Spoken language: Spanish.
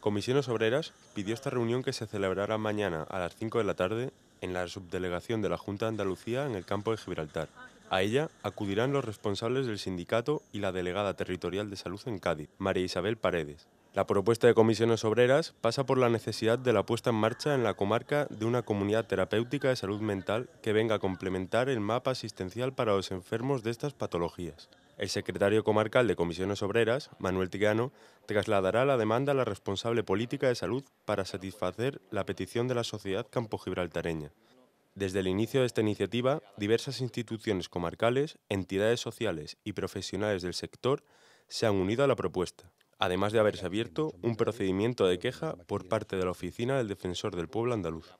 Comisiones Obreras pidió esta reunión que se celebrará mañana a las 5 de la tarde en la subdelegación de la Junta de Andalucía en el campo de Gibraltar. A ella acudirán los responsables del sindicato y la delegada territorial de salud en Cádiz, María Isabel Paredes. La propuesta de comisiones obreras pasa por la necesidad de la puesta en marcha en la comarca de una comunidad terapéutica de salud mental que venga a complementar el mapa asistencial para los enfermos de estas patologías. El secretario comarcal de Comisiones Obreras, Manuel Tigano, trasladará la demanda a la responsable política de salud para satisfacer la petición de la sociedad campo-gibraltareña. Desde el inicio de esta iniciativa, diversas instituciones comarcales, entidades sociales y profesionales del sector se han unido a la propuesta, además de haberse abierto un procedimiento de queja por parte de la Oficina del Defensor del Pueblo Andaluz.